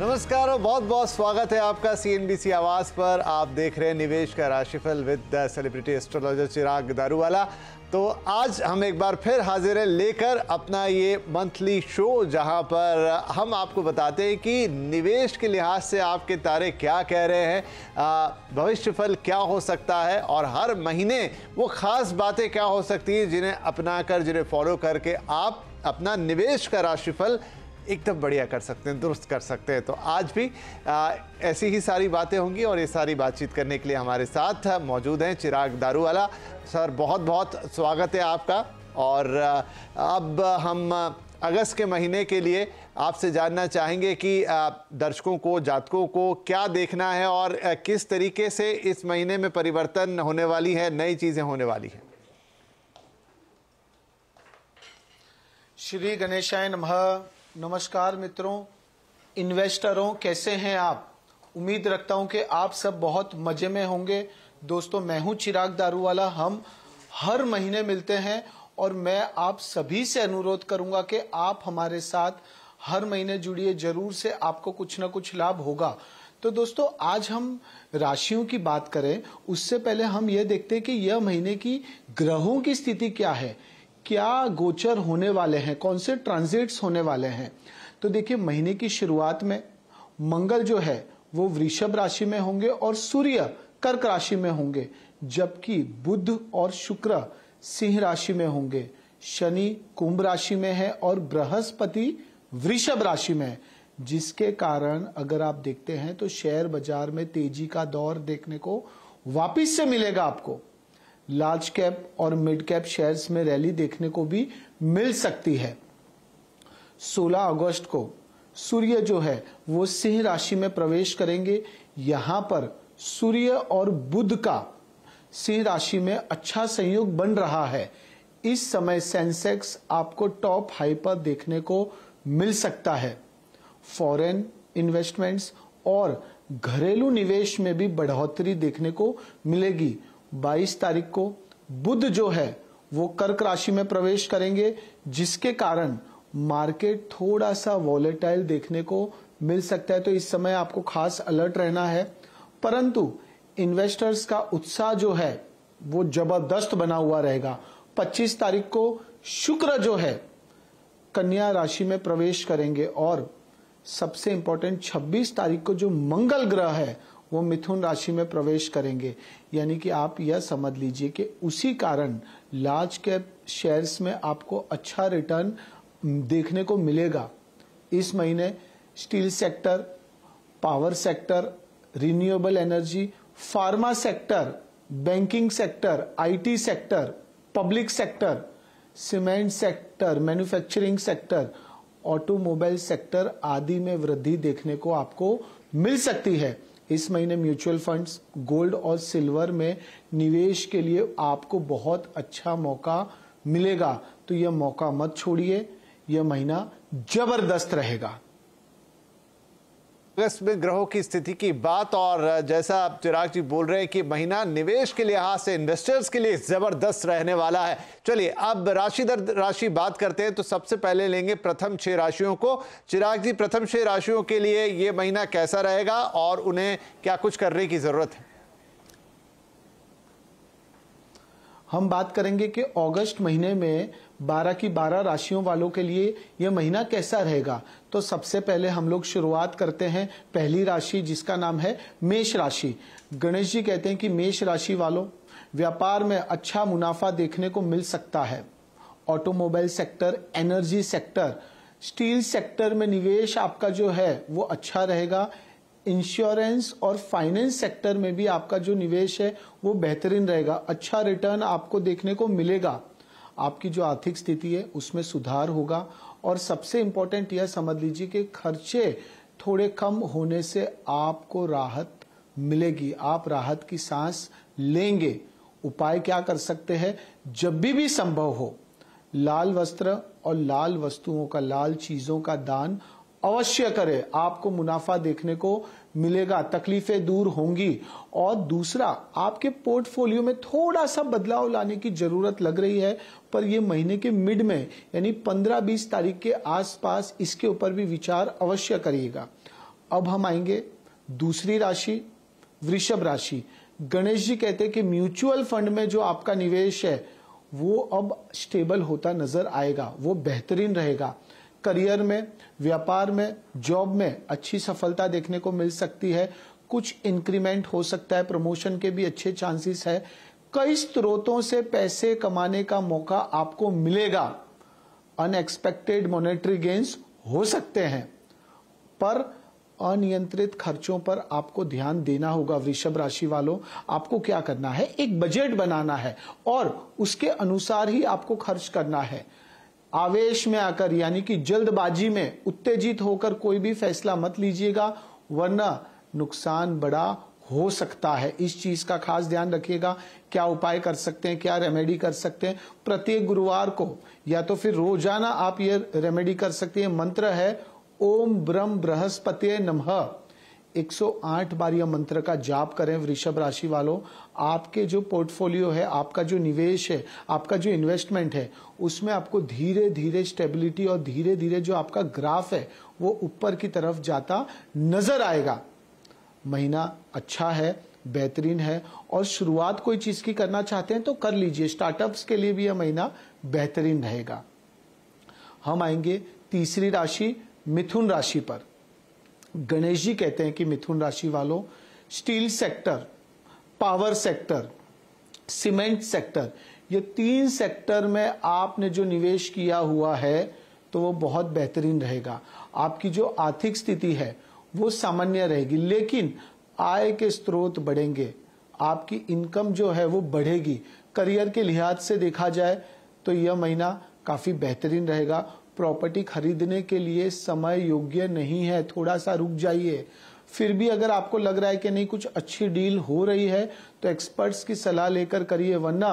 नमस्कार और बहुत बहुत स्वागत है आपका सी आवाज पर आप देख रहे हैं निवेश का राशिफल with the celebrity astrologer Chirag Daruwala तो आज हम एक बार फिर हाजिर हैं लेकर अपना ये मंथली शो जहां पर हम आपको बताते हैं कि निवेश के लिहाज से आपके तारे क्या कह रहे हैं भविष्य फल क्या हो सकता है और हर महीने वो ख़ास बातें क्या हो सकती हैं जिन्हें अपना कर जिन्हें फॉलो करके आप अपना निवेश का राशिफल एकदम बढ़िया कर सकते हैं दुरुस्त कर सकते हैं तो आज भी आ, ऐसी ही सारी बातें होंगी और ये सारी बातचीत करने के लिए हमारे साथ मौजूद हैं चिराग दारूवाला सर बहुत बहुत स्वागत है आपका और अब हम अगस्त के महीने के लिए आपसे जानना चाहेंगे कि दर्शकों को जातकों को क्या देखना है और किस तरीके से इस महीने में परिवर्तन होने वाली है नई चीज़ें होने वाली हैं श्री गणेशाय नमः नमस्कार मित्रों इन्वेस्टरों कैसे हैं आप उम्मीद रखता हूं कि आप सब बहुत मज़े में होंगे दोस्तों मैं हूं चिराग दारू वाला हम हर महीने मिलते हैं और मैं आप सभी से अनुरोध करूंगा कि आप हमारे साथ हर महीने जुड़िए जरूर से आपको कुछ ना कुछ लाभ होगा तो दोस्तों आज हम राशियों की बात करें उससे पहले हम ये देखते हैं कि यह महीने की ग्रहों की स्थिति क्या है क्या गोचर होने वाले हैं कौन से ट्रांजिट्स होने वाले हैं तो देखिए महीने की शुरुआत में मंगल जो है वो वृषभ राशि में होंगे और सूर्य कर्क राशि में होंगे जबकि बुध और शुक्र सिंह राशि में होंगे शनि कुंभ राशि में है और बृहस्पति वृषभ राशि में है जिसके कारण अगर आप देखते हैं तो शेयर बाजार में तेजी का दौर देखने को वापिस से मिलेगा आपको लार्ज कैप और मिड कैप शेयर्स में रैली देखने को भी मिल सकती है 16 अगस्त को सूर्य जो है वो सिंह राशि में प्रवेश करेंगे यहां पर सूर्य और बुध का सिंह राशि में अच्छा संयोग बन रहा है इस समय सेंसेक्स आपको टॉप हाई पर देखने को मिल सकता है फॉरेन इन्वेस्टमेंट्स और घरेलू निवेश में भी बढ़ोतरी देखने को मिलेगी 22 तारीख को बुध जो है वो कर्क राशि में प्रवेश करेंगे जिसके कारण मार्केट थोड़ा सा वॉलेटाइल देखने को मिल सकता है तो इस समय आपको खास अलर्ट रहना है परंतु इन्वेस्टर्स का उत्साह जो है वो जबरदस्त बना हुआ रहेगा 25 तारीख को शुक्र जो है कन्या राशि में प्रवेश करेंगे और सबसे इंपॉर्टेंट 26 तारीख को जो मंगल ग्रह है वो मिथुन राशि में प्रवेश करेंगे यानी कि आप यह समझ लीजिए कि उसी कारण लार्ज कैप शेयर्स में आपको अच्छा रिटर्न देखने को मिलेगा इस महीने steel sector power sector renewable energy pharma sector banking sector IT sector public sector cement sector manufacturing sector automobile sector आदि में वृद्धि देखने को आपको मिल सकती है इस महीने म्यूचुअल फंड्स गोल्ड और सिल्वर में निवेश के लिए आपको बहुत अच्छा मौका मिलेगा तो यह मौका मत छोड़िए यह महीना जबरदस्त रहेगा अगस्त में ग्रहों की स्थिति की बात और जैसा आप चिराग जी बोल रहे हैं कि महीना निवेश के लिहाज से इन्वेस्टर्स के लिए जबरदस्त रहने वाला है चलिए अब राशि दर राशि बात करते हैं तो सबसे पहले लेंगे प्रथम छह राशियों को चिराग जी प्रथम छह राशियों के लिए ये महीना कैसा रहेगा और उन्हें क्या कुछ करने की जरूरत है हम बात करेंगे कि अगस्त महीने में 12 की 12 राशियों वालों के लिए यह महीना कैसा रहेगा तो सबसे पहले हम लोग शुरुआत करते हैं पहली राशि जिसका नाम है मेष राशि गणेश जी कहते हैं कि मेष राशि वालों व्यापार में अच्छा मुनाफा देखने को मिल सकता है automobile sector energy sector steel sector में निवेश आपका जो है वो अच्छा रहेगा इंश्योरेंस और फाइनेंस सेक्टर में भी आपका जो निवेश है वो बेहतरीन रहेगा अच्छा रिटर्न आपको देखने को मिलेगा आपकी जो आर्थिक स्थिति है उसमें सुधार होगा और सबसे इंपॉर्टेंट यह समझ लीजिए कि खर्चे थोड़े कम होने से आपको राहत मिलेगी आप राहत की सांस लेंगे उपाय क्या कर सकते हैं जब भी भी संभव हो लाल वस्त्र और लाल वस्तुओं का लाल चीजों का दान अवश्य करें आपको मुनाफा देखने को मिलेगा तकलीफें दूर होंगी और दूसरा आपके पोर्टफोलियो में थोड़ा सा बदलाव लाने की जरूरत लग रही है पर यह महीने के मिड में यानी 15-20 तारीख के आसपास इसके ऊपर भी विचार अवश्य करिएगा अब हम आएंगे दूसरी राशि वृषभ राशि गणेश जी कहते हैं कि म्यूचुअल फंड में जो आपका निवेश है वो अब स्टेबल होता नजर आएगा वो बेहतरीन रहेगा करियर में व्यापार में जॉब में अच्छी सफलता देखने को मिल सकती है कुछ इंक्रीमेंट हो सकता है प्रमोशन के भी अच्छे चांसेस है कई स्रोतों से पैसे कमाने का मौका आपको मिलेगा अनएक्सपेक्टेड मॉनेटरी गेन्स हो सकते हैं पर अनियंत्रित खर्चों पर आपको ध्यान देना होगा वृषभ राशि वालों आपको क्या करना है एक बजट बनाना है और उसके अनुसार ही आपको खर्च करना है आवेश में आकर यानी कि जल्दबाजी में उत्तेजित होकर कोई भी फैसला मत लीजिएगा वरना नुकसान बड़ा हो सकता है इस चीज का खास ध्यान रखिएगा क्या उपाय कर सकते हैं क्या रेमेडी कर सकते हैं प्रत्येक गुरुवार को या तो फिर रोजाना आप ये रेमेडी कर सकते हैं मंत्र है ओम ब्रह्म बृहस्पति नमः 108 बार यह मंत्र का जाप करें वृषभ राशि वालों आपके जो पोर्टफोलियो है आपका जो निवेश है आपका जो इन्वेस्टमेंट है उसमें आपको धीरे धीरे स्टेबिलिटी और धीरे धीरे जो आपका ग्राफ है वो ऊपर की तरफ जाता नजर आएगा महीना अच्छा है बेहतरीन है और शुरुआत कोई चीज की करना चाहते हैं तो कर लीजिए स्टार्टअप्स के लिए भी यह महीना बेहतरीन रहेगा हम आएंगे तीसरी राशि मिथुन राशि पर गणेश जी कहते हैं कि मिथुन राशि वालों steel sector power sector cement sector ये तीन सेक्टर में आपने जो निवेश किया हुआ है तो वो बहुत बेहतरीन रहेगा आपकी जो आर्थिक स्थिति है वो सामान्य रहेगी लेकिन आय के स्रोत बढ़ेंगे आपकी इनकम जो है वो बढ़ेगी करियर के लिहाज से देखा जाए तो यह महीना काफ़ी बेहतरीन रहेगा प्रॉपर्टी खरीदने के लिए समय योग्य नहीं है थोड़ा सा रुक जाइए फिर भी अगर आपको लग रहा है कि नहीं कुछ अच्छी डील हो रही है तो एक्सपर्ट्स की सलाह लेकर करिए वरना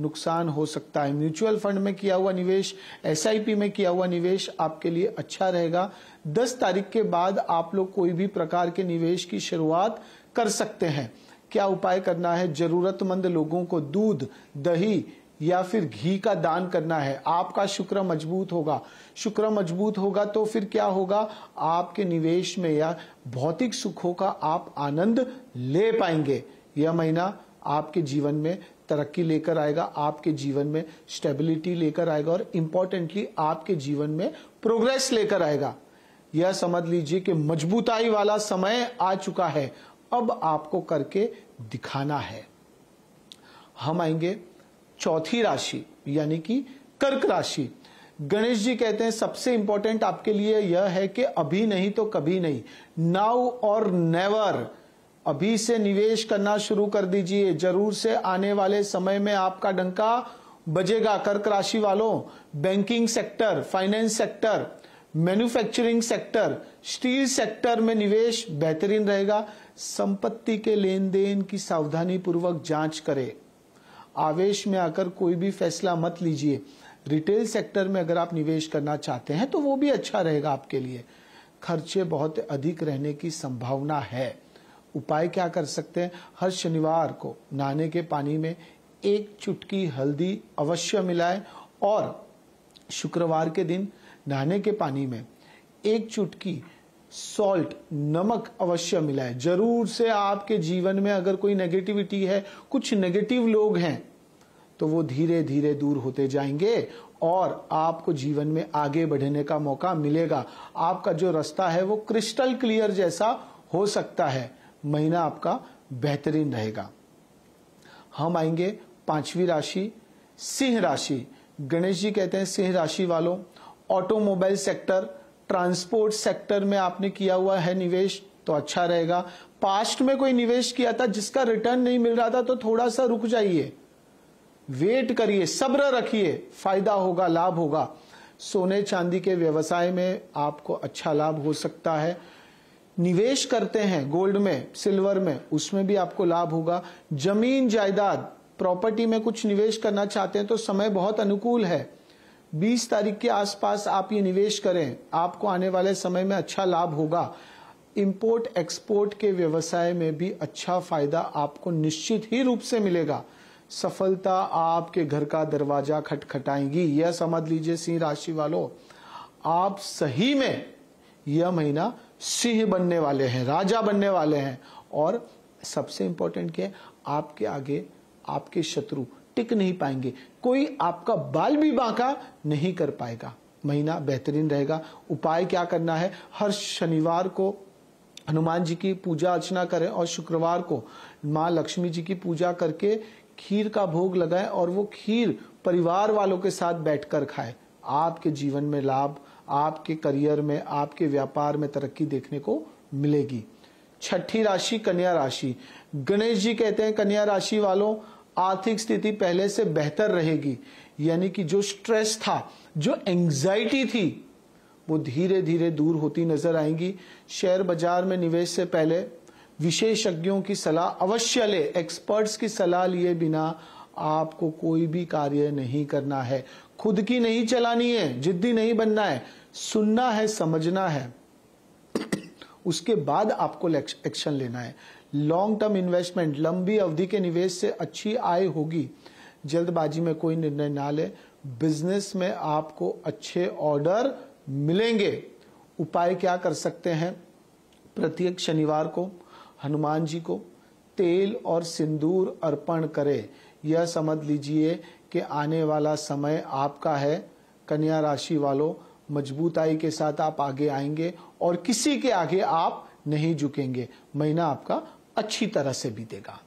नुकसान हो सकता है म्यूचुअल फंड में किया हुआ निवेश एस में किया हुआ निवेश आपके लिए अच्छा रहेगा 10 तारीख के बाद आप लोग कोई भी प्रकार के निवेश की शुरुआत कर सकते हैं क्या उपाय करना है जरूरतमंद लोगों को दूध दही या फिर घी का दान करना है आपका शुक्र मजबूत होगा शुक्र मजबूत होगा तो फिर क्या होगा आपके निवेश में या भौतिक सुखों का आप आनंद ले पाएंगे यह महीना आपके जीवन में तरक्की लेकर आएगा आपके जीवन में स्टेबिलिटी लेकर आएगा और इम्पोर्टेंटली आपके जीवन में प्रोग्रेस लेकर आएगा यह समझ लीजिए कि मजबूताई वाला समय आ चुका है अब आपको करके दिखाना है हम आएंगे चौथी राशि यानी कि कर्क राशि गणेश जी कहते हैं सबसे इंपॉर्टेंट आपके लिए यह है कि अभी नहीं तो कभी नहीं नाउ और नेवर अभी से निवेश करना शुरू कर दीजिए जरूर से आने वाले समय में आपका डंका बजेगा कर्क राशि वालों banking sector finance sector manufacturing sector steel sector में निवेश बेहतरीन रहेगा संपत्ति के लेन देन की सावधानी पूर्वक जांच करें आवेश में आकर कोई भी फैसला मत लीजिए रिटेल सेक्टर में अगर आप निवेश करना चाहते हैं तो वो भी अच्छा रहेगा आपके लिए खर्चे बहुत अधिक रहने की संभावना है उपाय क्या कर सकते हैं हर शनिवार को नहाने के पानी में एक चुटकी हल्दी अवश्य मिलाएं और शुक्रवार के दिन नहाने के पानी में एक चुटकी सॉल्ट नमक अवश्य मिलाएं जरूर से आपके जीवन में अगर कोई नेगेटिविटी है कुछ नेगेटिव लोग हैं तो वो धीरे धीरे दूर होते जाएंगे और आपको जीवन में आगे बढ़ने का मौका मिलेगा आपका जो रास्ता है वो क्रिस्टल क्लियर जैसा हो सकता है महीना आपका बेहतरीन रहेगा हम आएंगे पांचवी राशि सिंह राशि गणेश जी कहते हैं सिंह राशि वालों ऑटोमोबाइल सेक्टर ट्रांसपोर्ट सेक्टर में आपने किया हुआ है निवेश तो अच्छा रहेगा पास्ट में कोई निवेश किया था जिसका रिटर्न नहीं मिल रहा था तो थोड़ा सा रुक जाइए वेट करिए सब्र रखिए फायदा होगा लाभ होगा सोने चांदी के व्यवसाय में आपको अच्छा लाभ हो सकता है निवेश करते हैं गोल्ड में सिल्वर में उसमें भी आपको लाभ होगा जमीन जायदाद प्रॉपर्टी में कुछ निवेश करना चाहते हैं तो समय बहुत अनुकूल है 20 तारीख के आसपास आप ये निवेश करें आपको आने वाले समय में अच्छा लाभ होगा इंपोर्ट एक्सपोर्ट के व्यवसाय में भी अच्छा फायदा आपको निश्चित ही रूप से मिलेगा सफलता आपके घर का दरवाजा खटखटाएंगी यह समझ लीजिए सिंह राशि वालों आप सही में यह महीना सिंह बनने वाले हैं राजा बनने वाले हैं और सबसे इंपॉर्टेंट क्या है आपके आगे आपके शत्रु टिक नहीं पाएंगे कोई आपका बाल भी बांका नहीं कर पाएगा महीना बेहतरीन रहेगा उपाय क्या करना है हर शनिवार को हनुमान जी की पूजा अर्चना करें और शुक्रवार को मां लक्ष्मी जी की पूजा करके खीर का भोग लगाए और वो खीर परिवार वालों के साथ बैठकर खाए आपके जीवन में लाभ आपके करियर में आपके व्यापार में तरक्की देखने को मिलेगी छठी राशि कन्या राशि गणेश जी कहते हैं कन्या राशि वालों आर्थिक स्थिति पहले से बेहतर रहेगी यानी कि जो स्ट्रेस था जो एंजाइटी थी वो धीरे धीरे दूर होती नजर आएंगी शेयर बाजार में निवेश से पहले विशेषज्ञों की सलाह अवश्य ले एक्सपर्ट्स की सलाह लिए बिना आपको कोई भी कार्य नहीं करना है खुद की नहीं चलानी है जिद्दी नहीं बनना है सुनना है समझना है उसके बाद आपको एक्शन लेना है लॉन्ग टर्म इन्वेस्टमेंट लंबी अवधि के निवेश से अच्छी आय होगी जल्दबाजी में कोई निर्णय ना ले बिजनेस में आपको अच्छे ऑर्डर मिलेंगे उपाय क्या कर सकते हैं प्रत्येक शनिवार को हनुमान जी को तेल और सिंदूर अर्पण करें यह समझ लीजिए कि आने वाला समय आपका है कन्या राशि वालों मजबूताई के साथ आप आगे आएंगे और किसी के आगे आप नहीं झुकेंगे महीना आपका अच्छी तरह से बीतेगा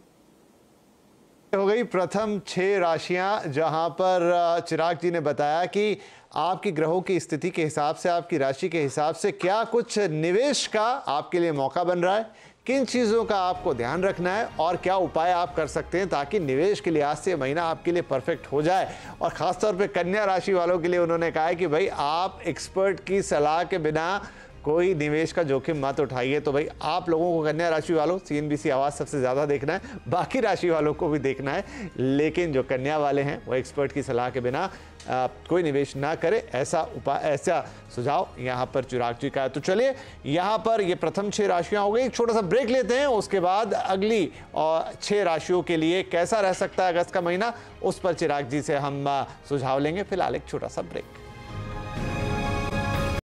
हो गई प्रथम छह राशियां जहां पर चिराग जी ने बताया कि आपकी ग्रहों की स्थिति के हिसाब से आपकी राशि के हिसाब से क्या कुछ निवेश का आपके लिए मौका बन रहा है किन चीज़ों का आपको ध्यान रखना है और क्या उपाय आप कर सकते हैं ताकि निवेश के लिहाज से महीना आपके लिए परफेक्ट हो जाए और ख़ासतौर पर कन्या राशि वालों के लिए उन्होंने कहा है कि भाई आप एक्सपर्ट की सलाह के बिना कोई निवेश का जोखिम मत उठाइए तो भाई आप लोगों को कन्या राशि वालों सी आवाज़ सबसे ज़्यादा देखना है बाकी राशि वालों को भी देखना है लेकिन जो कन्या वाले हैं वो एक्सपर्ट की सलाह के बिना आप कोई निवेश ना करें ऐसा उपाय ऐसा सुझाव यहाँ पर चिराग जी का है तो चलिए यहाँ पर ये प्रथम छः राशियाँ हो गई एक छोटा सा ब्रेक लेते हैं उसके बाद अगली और छः राशियों के लिए कैसा रह सकता है अगस्त का महीना उस पर चिराग जी से हम सुझाव लेंगे फिलहाल एक छोटा सा ब्रेक